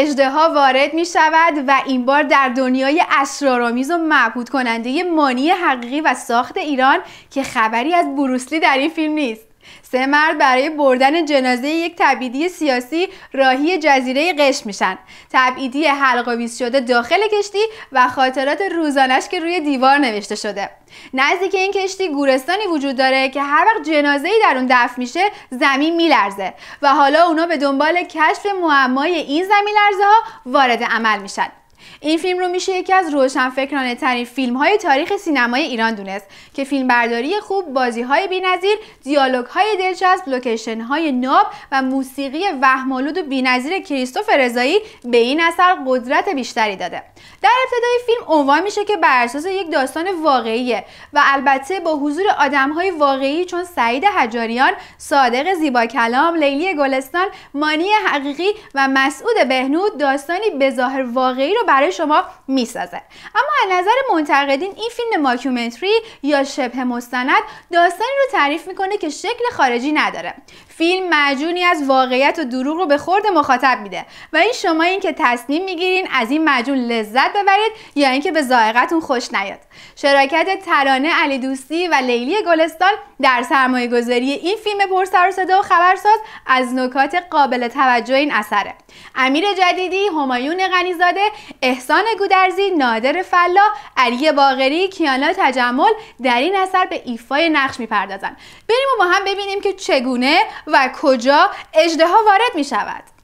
اجدها وارد می شود و این بار در دنیای اسرارآمیز و معبود کننده مانی حقیقی و ساخت ایران که خبری از بروسلی در این فیلم نیست سه مرد برای بردن جنازه یک تبعیدی سیاسی راهی جزیره قش میشن تبعیدی حلقاویز شده داخل کشتی و خاطرات روزانش که روی دیوار نوشته شده نزدیک این کشتی گورستانی وجود داره که هر وقت جنازه ای در اون دفن میشه زمین میلرزه و حالا اونا به دنبال کشف معمای این زمین لرزه ها وارد عمل میشن این فیلم رو میشه یکی از روشنفکرانه ترین فیلم های تاریخ سینمای ایران دونست که فیلمبرداری خوب، بازی های بی‌نظیر، دیالوگ های دلچسب، لوکیشن های ناب و موسیقی وهمالود و بی‌نظیر کریستوف رضایی به این اثر قدرت بیشتری داده. در ابتدای فیلم عنوان میشه که بر اساس یک داستان واقعی و البته با حضور آدم های واقعی چون سعید حجاریان، صادق زیبا کلام، لیلی گلستان، مانی حقیقی و مسعود بهنود داستانی به واقعی رو برای شما میسازه اما از نظر منتقدین این فیلم ماکیومنتری یا شبه مستند داستانی رو تعریف میکنه که شکل خارجی نداره فیلم مجونی از واقعیت و دروغ رو به خورد مخاطب میده و این شما این که تصمیم میگیرین از این مجون لذت ببرید یا اینکه به ذائقتون خوش نیاد شراکت ترانه علی دوستی و لیلی گلستان در سرمایه گذاری این فیلم پرسر و صدا و خبرساز از نکات قابل توجه این اثره امیر جدیدی، همایون غنیزاده، احسان گودرزی، نادر فلا، علی باغری، کیانا تجمل در این اثر به ایفای نقش میپردازند. بریم و با هم ببینیم که چگونه و کجا اجدها وارد می